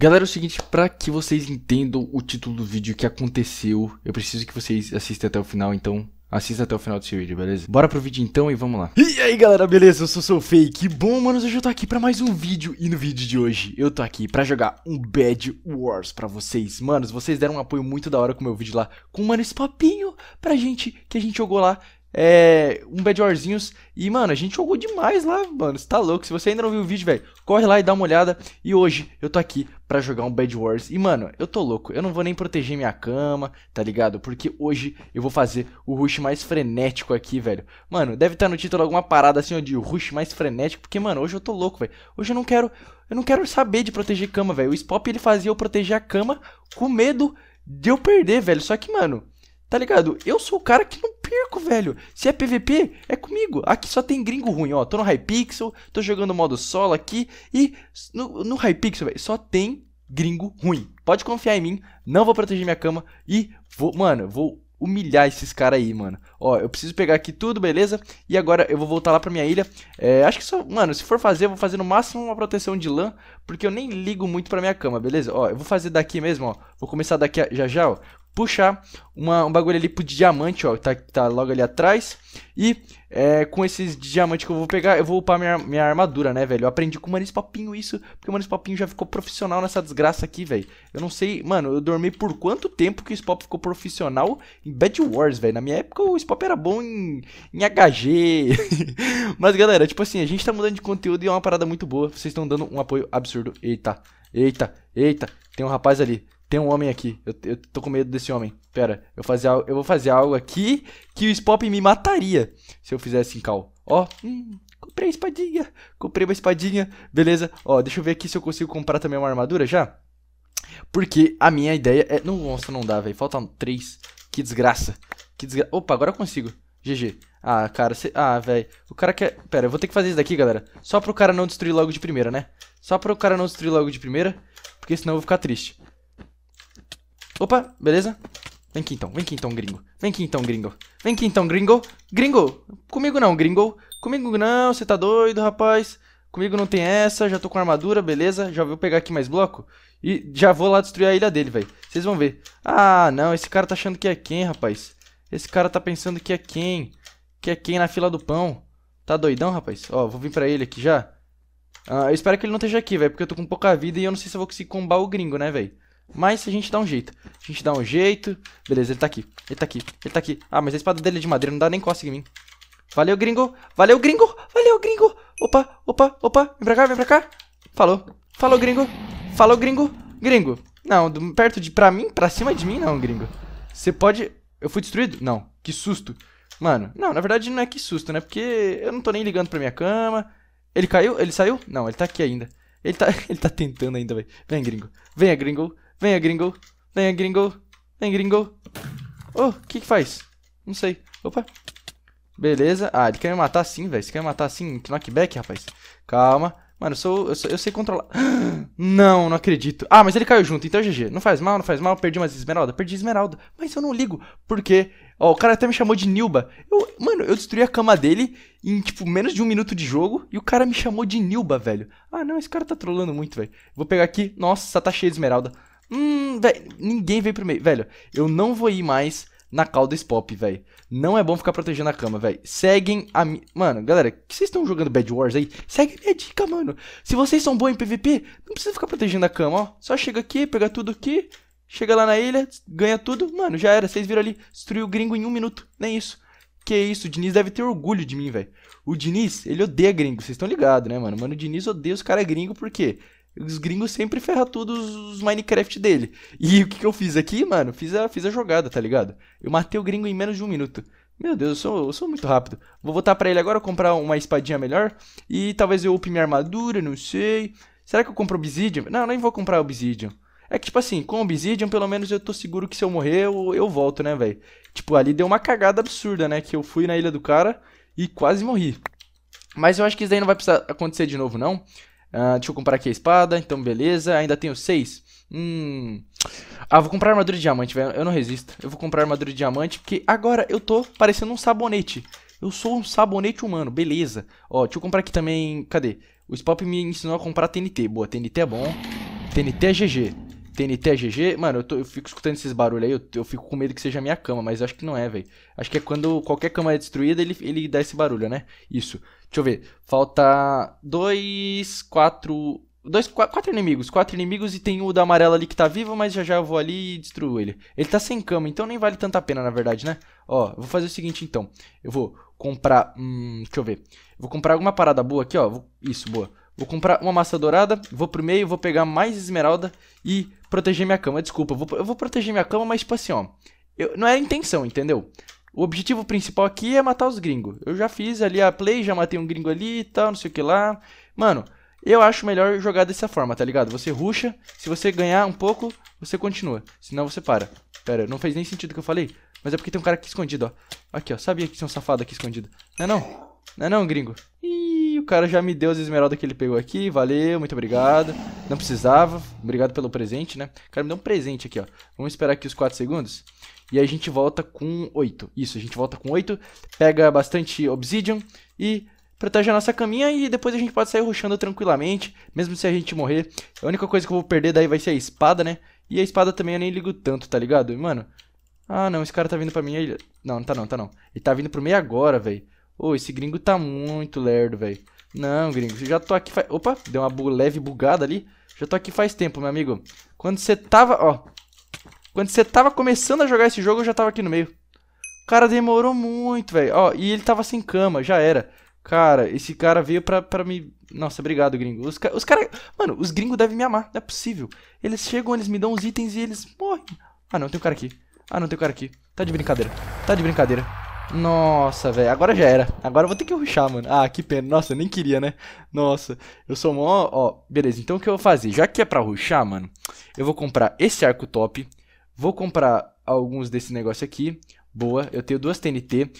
Galera, é o seguinte, para que vocês entendam o título do vídeo que aconteceu, eu preciso que vocês assistam até o final, então Assista até o final desse vídeo, beleza? Bora pro vídeo então e vamos lá. E aí galera, beleza? Eu sou o seu Fake. Bom, manos, hoje eu tô aqui pra mais um vídeo. E no vídeo de hoje eu tô aqui pra jogar um Bad Wars pra vocês. Manos, vocês deram um apoio muito da hora com o meu vídeo lá. Com, mano, esse papinho pra gente que a gente jogou lá é, um Bad Warzinhos. E, mano, a gente jogou demais lá, mano. Você tá louco? Se você ainda não viu o vídeo, velho, corre lá e dá uma olhada. E hoje eu tô aqui pra jogar um Bad Wars. E, mano, eu tô louco. Eu não vou nem proteger minha cama, tá ligado? Porque hoje eu vou fazer o rush mais frenético aqui, velho. Mano, deve estar tá no título alguma parada assim, ó, de rush mais frenético. Porque, mano, hoje eu tô louco, velho. Hoje eu não quero. Eu não quero saber de proteger cama, velho. O Spop ele fazia eu proteger a cama com medo de eu perder, velho. Só que, mano. Tá ligado? Eu sou o cara que não perco, velho. Se é PVP, é comigo. Aqui só tem gringo ruim, ó. Tô no Hypixel, tô jogando modo solo aqui. E no, no Hypixel, velho, só tem gringo ruim. Pode confiar em mim, não vou proteger minha cama e vou, mano, vou humilhar esses caras aí, mano. Ó, eu preciso pegar aqui tudo, beleza? E agora eu vou voltar lá pra minha ilha. É, acho que só, mano, se for fazer, eu vou fazer no máximo uma proteção de lã, porque eu nem ligo muito pra minha cama, beleza? Ó, eu vou fazer daqui mesmo, ó. Vou começar daqui a, já já, ó puxar uma, um bagulho ali pro diamante, ó, tá, tá logo ali atrás. E é, com esses diamantes que eu vou pegar, eu vou upar minha, minha armadura, né, velho? Eu aprendi com o Manis Papinho isso, porque o Manis Papinho já ficou profissional nessa desgraça aqui, velho. Eu não sei, mano, eu dormi por quanto tempo que o Spop ficou profissional em Bad Wars, velho. Na minha época o Spop era bom em, em HG. Mas, galera, tipo assim, a gente tá mudando de conteúdo e é uma parada muito boa. Vocês estão dando um apoio absurdo. Eita, eita, eita, tem um rapaz ali. Tem um homem aqui. Eu, eu tô com medo desse homem. Pera, eu, eu vou fazer algo aqui que o Spop me mataria se eu fizesse em cal. Ó, hum, comprei a espadinha. Comprei uma espadinha. Beleza. Ó, deixa eu ver aqui se eu consigo comprar também uma armadura já. Porque a minha ideia é... Não, nossa, não dá, velho. Faltam três. Que desgraça. Que desgraça. Opa, agora eu consigo. GG. Ah, cara, cê... Ah, velho. O cara quer... Pera, eu vou ter que fazer isso daqui, galera. Só pro cara não destruir logo de primeira, né? Só pro cara não destruir logo de primeira. Porque senão eu vou ficar triste. Opa, beleza? Vem aqui então, vem aqui então, gringo. Vem aqui então, gringo. Vem aqui então, gringo. Gringo! Comigo não, gringo. Comigo não, você tá doido, rapaz. Comigo não tem essa, já tô com armadura, beleza? Já vou pegar aqui mais bloco e já vou lá destruir a ilha dele, velho. Vocês vão ver. Ah, não, esse cara tá achando que é quem, rapaz? Esse cara tá pensando que é quem? Que é quem na fila do pão? Tá doidão, rapaz? Ó, vou vir pra ele aqui já. Ah, eu espero que ele não esteja aqui, velho, porque eu tô com pouca vida e eu não sei se eu vou conseguir combar o gringo, né, velho? Mas a gente dá um jeito. A gente dá um jeito. Beleza, ele tá aqui. Ele tá aqui. Ele tá aqui. Ah, mas a espada dele é de madeira, não dá nem costa em mim. Valeu, gringo. Valeu, gringo. Valeu, gringo. Opa, opa, opa. Vem pra cá, vem pra cá. Falou. Falou, gringo. Falou, gringo. Gringo. Não, perto de... Pra mim, pra cima de mim, não, gringo. Você pode... Eu fui destruído? Não. Que susto. Mano, não, na verdade não é que susto, né? Porque eu não tô nem ligando pra minha cama. Ele caiu? Ele saiu? Não, ele tá aqui ainda. Ele tá, ele tá tentando ainda, velho. Vem, gringo. Venha, gringo. Venha, gringo. Venha, gringo. Vem, gringo. Oh, o que que faz? Não sei. Opa. Beleza. Ah, ele quer me matar assim, velho. Você quer me matar assim? Knockback, rapaz. Calma. Mano, eu sou, eu, sou, eu sei controlar. Não, não acredito. Ah, mas ele caiu junto, então GG. É não faz mal, não faz mal. Perdi umas esmeralda. Perdi esmeralda. Mas eu não ligo. Por quê? Ó, o cara até me chamou de Nilba. Eu, mano, eu destruí a cama dele em, tipo, menos de um minuto de jogo. E o cara me chamou de Nilba, velho. Ah, não, esse cara tá trolando muito, velho. Vou pegar aqui. Nossa, tá cheio de esmeralda. Hum, velho, ninguém veio primeiro Velho, eu não vou ir mais na calda Spop, velho. Não é bom ficar protegendo a cama, velho. Seguem a minha. Mano, galera, que vocês estão jogando Bad Wars aí? Segue a minha dica, mano. Se vocês são bons em PVP, não precisa ficar protegendo a cama, ó. Só chega aqui, pega tudo aqui. Chega lá na ilha, ganha tudo. Mano, já era. Vocês viram ali. Destruiu o gringo em um minuto. Nem isso. Que isso, o Diniz deve ter orgulho de mim, velho. O Diniz, ele odeia gringo, vocês estão ligados, né, mano? Mano, o Diniz odeia os caras gringos por quê? Os gringos sempre ferram todos os Minecraft dele. E o que, que eu fiz aqui, mano? Fiz a, fiz a jogada, tá ligado? Eu matei o gringo em menos de um minuto. Meu Deus, eu sou, eu sou muito rápido. Vou voltar para ele agora, comprar uma espadinha melhor. E talvez eu up minha armadura, não sei. Será que eu compro Obsidian? Não, nem vou comprar Obsidian. É que, tipo assim, com Obsidian, pelo menos eu tô seguro que se eu morrer, eu, eu volto, né, velho? Tipo, ali deu uma cagada absurda, né? Que eu fui na ilha do cara e quase morri. Mas eu acho que isso daí não vai precisar acontecer de novo, não. Uh, deixa eu comprar aqui a espada, então beleza. Ainda tenho seis. Hum. Ah, vou comprar armadura de diamante, velho. Eu não resisto. Eu vou comprar armadura de diamante, porque agora eu tô parecendo um sabonete. Eu sou um sabonete humano, beleza. Ó, deixa eu comprar aqui também. Cadê? O Spop me ensinou a comprar TNT. Boa, TNT é bom. TNT é GG. TNT é GG? Mano, eu, tô, eu fico escutando esses barulhos aí, eu, eu, fico com medo que seja a minha cama, mas acho que não é, velho. Acho que é quando qualquer cama é destruída, ele, ele dá esse barulho, né? Isso. Deixa eu ver. Falta dois, quatro... Dois, quatro, quatro inimigos, quatro inimigos e tem o da amarela ali que tá vivo, mas já já eu vou ali e destruo ele. Ele tá sem cama, então nem vale tanta pena, na verdade, né? Ó, vou fazer o seguinte então. Eu vou comprar, hum, deixa eu ver. Eu vou comprar alguma parada boa aqui, ó. Isso, boa. Vou comprar uma massa dourada, vou pro meio, vou pegar mais esmeralda e proteger minha cama. Desculpa, eu vou, eu vou proteger minha cama, mas tipo assim, ó. Eu, não era a intenção, entendeu? O objetivo principal aqui é matar os gringos. Eu já fiz ali a play, já matei um gringo ali e tal, não sei o que lá. Mano, eu acho melhor jogar dessa forma, tá ligado? Você ruxa, se você ganhar um pouco, você continua. Senão você para. Pera, não fez nem sentido o que eu falei. Mas é porque tem um cara aqui escondido, ó. Aqui, ó. Sabia que tinha um safado aqui escondido. Não é não? Não é não, gringo? Ih o cara já me deu as esmeraldas que ele pegou aqui, valeu, muito obrigado. Não precisava, obrigado pelo presente, né? O cara me deu um presente aqui, ó. Vamos esperar aqui os 4 segundos. E a gente volta com 8. Isso, a gente volta com 8, pega bastante obsidian e protege a nossa caminha e depois a gente pode sair ruxando tranquilamente, mesmo se a gente morrer. A única coisa que eu vou perder daí vai ser a espada, né? E a espada também eu nem ligo tanto, tá ligado? Mano, ah não, esse cara tá vindo pra mim aí. Não, não tá não, tá não. Ele tá vindo pro meio agora, velho. Ô, oh, esse gringo tá muito lerdo, velho. Não, gringo, eu já tô aqui faz... Opa, deu uma leve bugada ali. Já tô aqui faz tempo, meu amigo. Quando você tava, ó... Quando você tava começando a jogar esse jogo, eu já tava aqui no meio. cara demorou muito, velho. Ó, e ele tava sem cama, já era. Cara, esse cara veio pra, pra me... Nossa, obrigado, gringo. Os, ca... os caras... Mano, os gringos devem me amar, não é possível. Eles chegam, eles me dão os itens e eles morrem. Ah, não, tem um cara aqui. Ah, não, tem um cara aqui. Tá de brincadeira. Tá de brincadeira. Nossa, velho. Agora já era. Agora eu vou ter que ruxar, mano. Ah, que pena. Nossa, eu nem queria, né? Nossa. Eu sou mó... Ó, beleza. Então o que eu vou fazer? Já que é pra ruxar, mano, eu vou comprar esse arco top. Vou comprar alguns desse negócio aqui. Boa. Eu tenho duas TNT.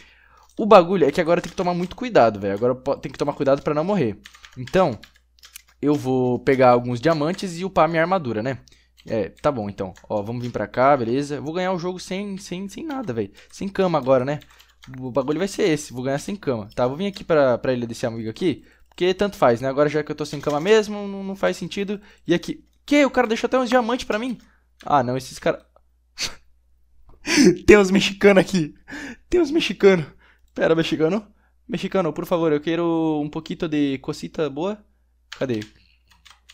O bagulho é que agora tem que tomar muito cuidado, velho. Agora tem que tomar cuidado pra não morrer. Então, eu vou pegar alguns diamantes e upar minha armadura, né? É, tá bom, então. Ó, vamos vir pra cá, beleza. Vou ganhar o jogo sem, sem, sem nada, velho. Sem cama agora, né? o bagulho vai ser esse, vou ganhar sem cama, tá? Vou vir aqui pra, pra ilha desse amigo aqui, porque tanto faz, né? Agora já que eu tô sem cama mesmo, não, não faz sentido. E aqui, que? O cara deixou até uns diamantes pra mim? Ah, não, esses caras... Tem uns mexicanos aqui. Tem uns mexicanos. Pera, mexicano. Mexicano, por favor, eu quero um pouquinho de cosita boa. Cadê?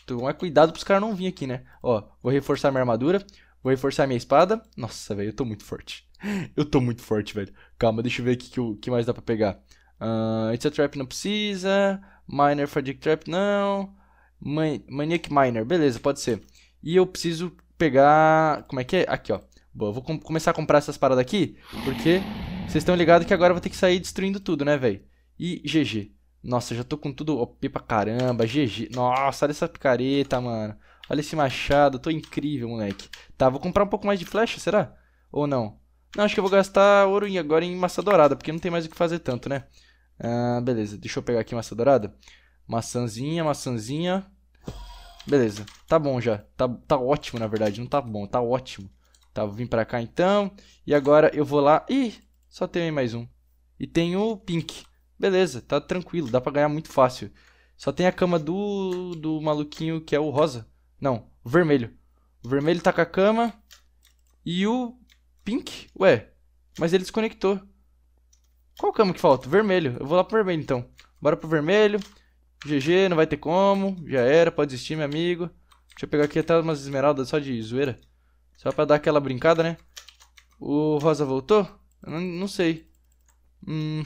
Então cuidado pros caras não virem aqui, né? Ó, vou reforçar minha armadura. Vou reforçar minha espada. Nossa, velho, eu tô muito forte. eu tô muito forte, velho. Calma, deixa eu ver aqui o que, que mais dá pra pegar. Uh, It's a Trap não precisa. Miner Fatigue Trap não. Man Maniac Miner, beleza, pode ser. E eu preciso pegar. Como é que é? Aqui, ó. Boa, vou com começar a comprar essas paradas aqui, porque vocês estão ligados que agora eu vou ter que sair destruindo tudo, né, velho? E GG. Nossa, já tô com tudo OP pra caramba. GG. Nossa, olha essa picareta, mano. Olha esse machado. Tô incrível, moleque. Tá, vou comprar um pouco mais de flecha, será? Ou não? Não, acho que eu vou gastar ouro agora em maçã dourada, porque não tem mais o que fazer tanto, né? Ah, beleza, deixa eu pegar aqui maçã dourada. Maçãzinha, maçãzinha. Beleza, tá bom já. Tá, tá ótimo, na verdade, não tá bom, tá ótimo. Tá, vou vir pra cá então. E agora eu vou lá... Ih, só tem mais um. E tem o pink. Beleza, tá tranquilo, dá pra ganhar muito fácil. Só tem a cama do, do maluquinho que é o rosa. Não, o vermelho. O vermelho tá com a cama. E o Pink? Ué, mas ele desconectou. Qual cama que falta? Vermelho. Eu vou lá pro vermelho, então. Bora pro vermelho. GG, não vai ter como. Já era, pode desistir, meu amigo. Deixa eu pegar aqui até umas esmeraldas só de zoeira. Só pra dar aquela brincada, né? O rosa voltou? Não, não, sei. Hum...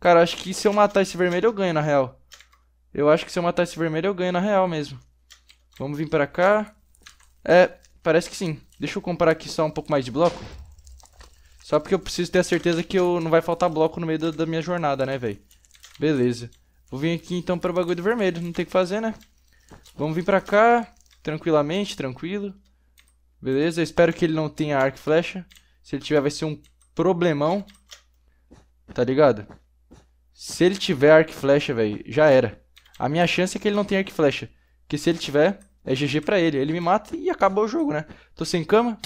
Cara, acho que se eu matar esse vermelho eu ganho, na real. Eu acho que se eu matar esse vermelho eu ganho, na real mesmo. Vamos vir pra cá. É, parece que sim. Deixa eu comprar aqui só um pouco mais de bloco. Só porque eu preciso ter a certeza que eu não vai faltar bloco no meio da, da minha jornada, né, velho? Beleza. Vou vir aqui então para o bagulho vermelho, não tem o que fazer, né? Vamos vir para cá, tranquilamente, tranquilo. Beleza, eu espero que ele não tenha arco e flecha. Se ele tiver vai ser um problemão. Tá ligado? Se ele tiver arco e flecha, velho, já era. A minha chance é que ele não tenha arco e flecha. Porque se ele tiver, é GG pra ele. Ele me mata e acaba o jogo, né? Tô sem cama.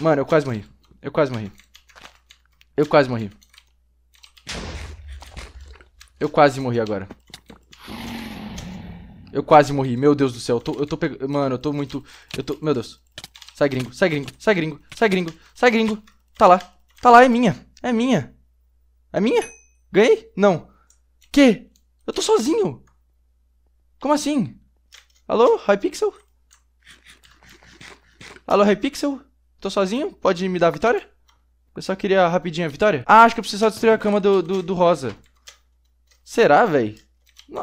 Mano, eu quase morri. Eu quase morri. Eu quase morri. Eu quase morri agora. Eu quase morri. Meu Deus do céu. Eu tô, eu tô pegando... Mano, eu tô muito... Eu tô... Meu Deus. Sai gringo, sai gringo, sai gringo, sai gringo, sai gringo. Tá lá. Tá lá, é minha. É minha. É minha? Ganhei? Não. Que? Eu tô sozinho. Como assim? Alô, Hypixel? Alô, Hypixel? Tô sozinho? Pode me dar a vitória? Eu só queria rapidinho a vitória. Ah, acho que eu preciso só destruir a cama do, do, do Rosa. Será, velho?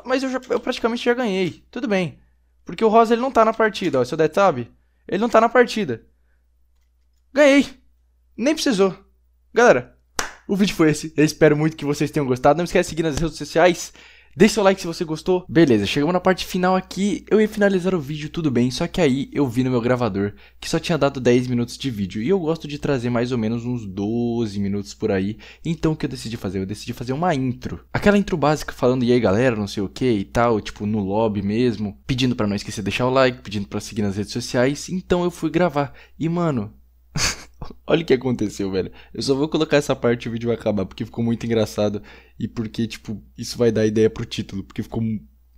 Mas eu, já, eu praticamente já ganhei. Tudo bem. Porque o Rosa ele não tá na partida, ó. seu eu tab, ele não tá na partida. Ganhei! Nem precisou. Galera, o vídeo foi esse. Eu espero muito que vocês tenham gostado. Não esquece de seguir nas redes sociais. Deixe seu like se você gostou. Beleza, chegamos na parte final aqui. Eu ia finalizar o vídeo, tudo bem, só que aí eu vi no meu gravador que só tinha dado 10 minutos de vídeo. E eu gosto de trazer mais ou menos uns 12 minutos por aí. Então o que eu decidi fazer? Eu decidi fazer uma intro. Aquela intro básica falando e aí galera, não sei o que e tal, tipo no lobby mesmo. Pedindo para não esquecer de deixar o like, pedindo para seguir nas redes sociais. Então eu fui gravar. E mano, Olha o que aconteceu, velho. Eu só vou colocar essa parte e o vídeo vai acabar, porque ficou muito engraçado e porque, tipo, isso vai dar ideia pro título, porque ficou.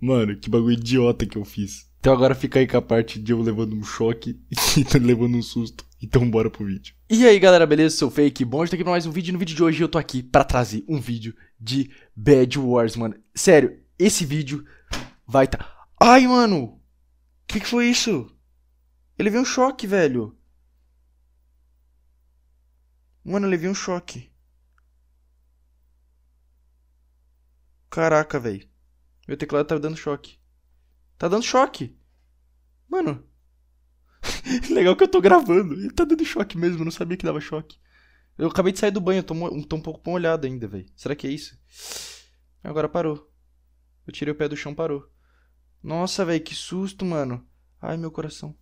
Mano, que bagulho idiota que eu fiz. Então agora fica aí com a parte de eu levando um choque e levando um susto. Então bora pro vídeo. E aí galera, beleza? Sou Fake, bom de tá aqui pra mais um vídeo. No vídeo de hoje eu tô aqui pra trazer um vídeo de Bad Wars, mano. Sério, esse vídeo vai tá... Ai, mano! Que que foi isso? Ele veio um choque, velho. Mano, eu levei um choque. Caraca, velho. Meu teclado tá dando choque. Tá dando choque. Mano. Legal que eu tô gravando. Ele tá dando choque mesmo, eu não sabia que dava choque. Eu acabei de sair do banho, eu tô, tô um pouco molhado ainda, velho. Será que é isso? Agora parou. Eu tirei o pé do chão, parou. Nossa, velho, que susto, mano. Ai, meu coração.